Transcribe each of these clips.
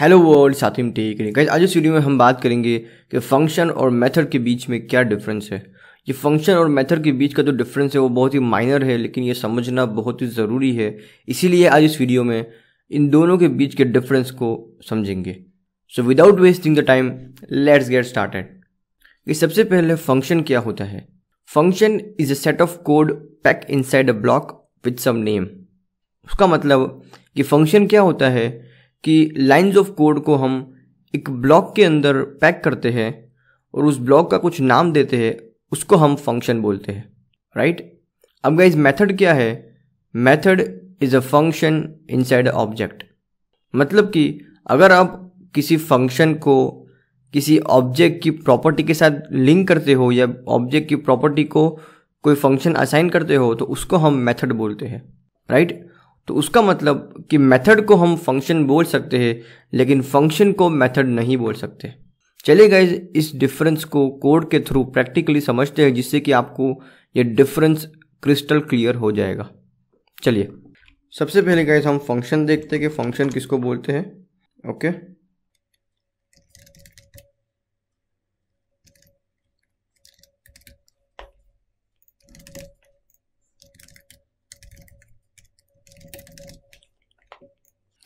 Hello world साथी में take guys आज इस वीडियो में हम बात करेंगे कि फंक्शन और मेथड के बीच में क्या डिफरेंस है ये फंक्शन और मेथड के बीच का जो तो डिफरेंस है वो बहुत ही माइनर है लेकिन ये समझना बहुत ही ज़रूरी है इसीलिए आज इस वीडियो में इन दोनों के बीच के डिफरेंस को समझेंगे so without wasting the time let's get started ये सबसे पहले फंक्शन क्या होता है function is a set of code pack inside a block with some name उसका मतलब कि फंक्शन क्या होता है कि लाइंस ऑफ कोड को हम एक ब्लॉक के अंदर पैक करते हैं और उस ब्लॉक का कुछ नाम देते हैं उसको हम फंक्शन बोलते हैं राइट अब गाइज मेथड क्या है method is a function inside object मतलब कि अगर आप किसी फंक्शन को किसी ऑब्जेक्ट की प्रॉपर्टी के साथ लिंक करते हो या ऑब्जेक्ट की प्रॉपर्टी को कोई फंक्शन असाइन करते हो तो उसको हम मेथड बोलते हैं राइट right? तो उसका मतलब कि मेथड को हम फंक्शन बोल सकते हैं लेकिन फंक्शन को मेथड नहीं बोल सकते चलिए गाइज इस डिफरेंस को कोड के थ्रू प्रैक्टिकली समझते हैं जिससे कि आपको ये डिफरेंस क्रिस्टल क्लियर हो जाएगा चलिए सबसे पहले गाइज हम फंक्शन देखते हैं कि फंक्शन किसको बोलते हैं ओके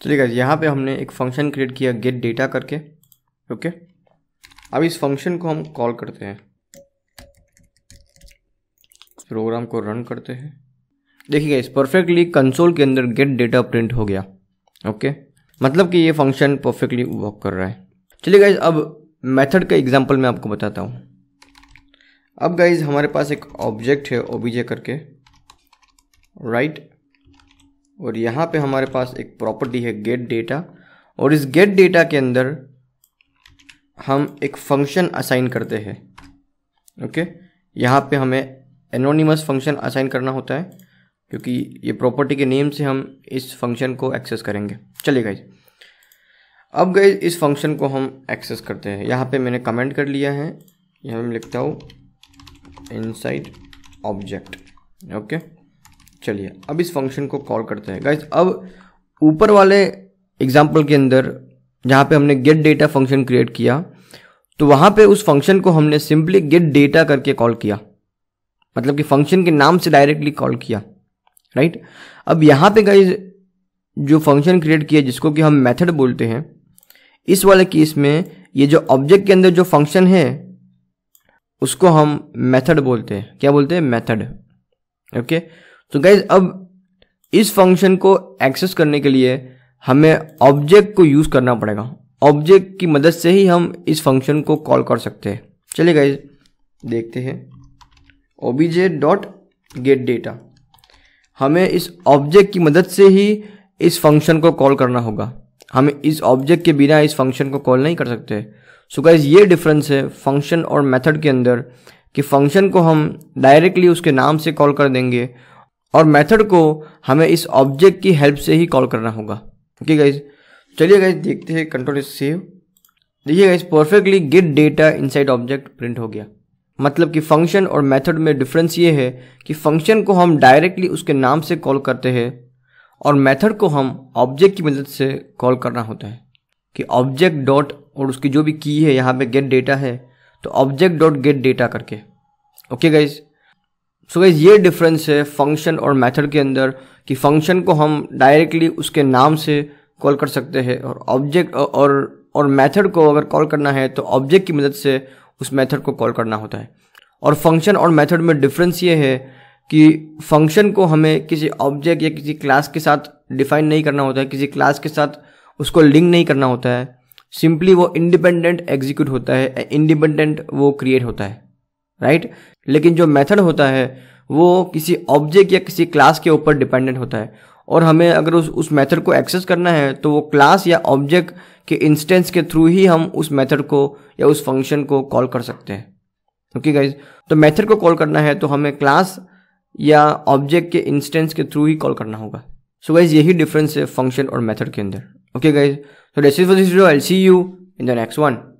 चलिए तो गाइज यहाँ पे हमने एक फंक्शन क्रिएट किया गेट डेटा करके ओके अब इस फंक्शन को हम कॉल करते हैं प्रोग्राम को रन करते हैं देखिएगा इस परफेक्टली कंसोल के अंदर गेट डेटा प्रिंट हो गया ओके मतलब कि ये फंक्शन परफेक्टली वर्क कर रहा है चलिए गाइज अब मेथड का एग्जांपल मैं आपको बताता हूँ अब गाइज हमारे पास एक ऑब्जेक्ट है ओबीजे करके राइट right? और यहाँ पे हमारे पास एक प्रॉपर्टी है गेट डेटा और इस गेट डेटा के अंदर हम एक फंक्शन असाइन करते हैं ओके यहाँ पे हमें एनोनिमस फंक्शन असाइन करना होता है क्योंकि ये प्रॉपर्टी के नेम से हम इस फंक्शन को एक्सेस करेंगे चलिए गाइज अब गए इस फंक्शन को हम एक्सेस करते हैं यहाँ पे मैंने कमेंट कर लिया है यहाँ मैं लिखता हूँ इनसाइड ऑब्जेक्ट ओके चलिए अब इस फंक्शन को कॉल करते हैं गाइज अब ऊपर वाले एग्जाम्पल के अंदर जहाँ पे हमने गेट डेटा फंक्शन क्रिएट किया तो वहाँ पे उस फंक्शन को हमने सिंपली गेट डेटा करके कॉल किया मतलब कि फंक्शन के नाम से डायरेक्टली कॉल किया राइट अब यहाँ पे गाइज जो फंक्शन क्रिएट किया जिसको कि हम मेथड बोलते हैं इस वाले केस में ये जो ऑब्जेक्ट के अंदर जो फंक्शन है उसको हम मेथड बोलते हैं क्या बोलते हैं method okay okay? So so guys अब इस फंक्शन को एक्सेस करने के लिए हमें ऑब्जेक्ट को यूज़ करना पड़ेगा ऑब्जेक्ट की मदद से ही हम इस फंक्शन को कॉल कर सकते हैं चलिए गाइज देखते हैं ओबीजे डॉट गेट डेटा हमें इस ऑब्जेक्ट की मदद से ही इस फंक्शन को कॉल करना होगा हम इस ऑब्जेक्ट के बिना इस फंक्शन को कॉल नहीं कर सकते सो so गाइज ये डिफरेंस है फंक्शन और मेथड के अंदर कि फंक्शन को हम डायरेक्टली उसके नाम से कॉल कर देंगे और मेथड को हमें इस ऑब्जेक्ट की हेल्प से ही कॉल करना होगा ओके गाइज चलिए गाइज देखते हैं कंट्रोल इज सेव देखिए guys perfectly get data inside object print हो गया मतलब कि फंक्शन और मेथड में डिफरेंस ये है कि फंक्शन को हम डायरेक्टली उसके नाम से कॉल करते हैं और मेथड को हम ऑब्जेक्ट की मदद से कॉल करना होता है कि ऑब्जेक्ट डॉट और उसकी जो भी की है यहाँ पे गेट डेटा है तो ऑब्जेक्ट डॉट गेट डेटा करके ओके गाइज़ सो so ये डिफरेंस है फंक्शन और मेथड के अंदर कि फंक्शन को हम डायरेक्टली उसके नाम से कॉल कर सकते हैं और ऑब्जेक्ट और और मेथड को अगर कॉल करना है तो ऑब्जेक्ट की मदद से उस मेथड को कॉल करना होता है और फंक्शन और मेथड में डिफरेंस ये है कि फंक्शन को हमें किसी ऑब्जेक्ट या किसी क्लास के साथ डिफाइन नहीं करना होता है किसी क्लास के साथ उसको लिंक नहीं करना होता है सिंपली वो इंडिपेंडेंट एग्जीक्यूट होता है इंडिपेंडेंट वो क्रिएट होता है राइट लेकिन जो मेथड होता है वो किसी ऑब्जेक्ट या किसी क्लास के ऊपर डिपेंडेंट होता है और हमें अगर उस उस मेथड को एक्सेस करना है तो वो क्लास या ऑब्जेक्ट के इंस्टेंस के थ्रू ही हम उस मेथड को या उस फंक्शन को कॉल कर सकते हैं ओके okay गाइज तो मेथड को कॉल करना है तो हमें क्लास या ऑब्जेक्ट के इंस्टेंस के थ्रू ही कॉल करना होगा सो गाइज यही डिफरेंस है फंक्शन और मेथड के अंदर okay guys so this is for this video I see you in the next one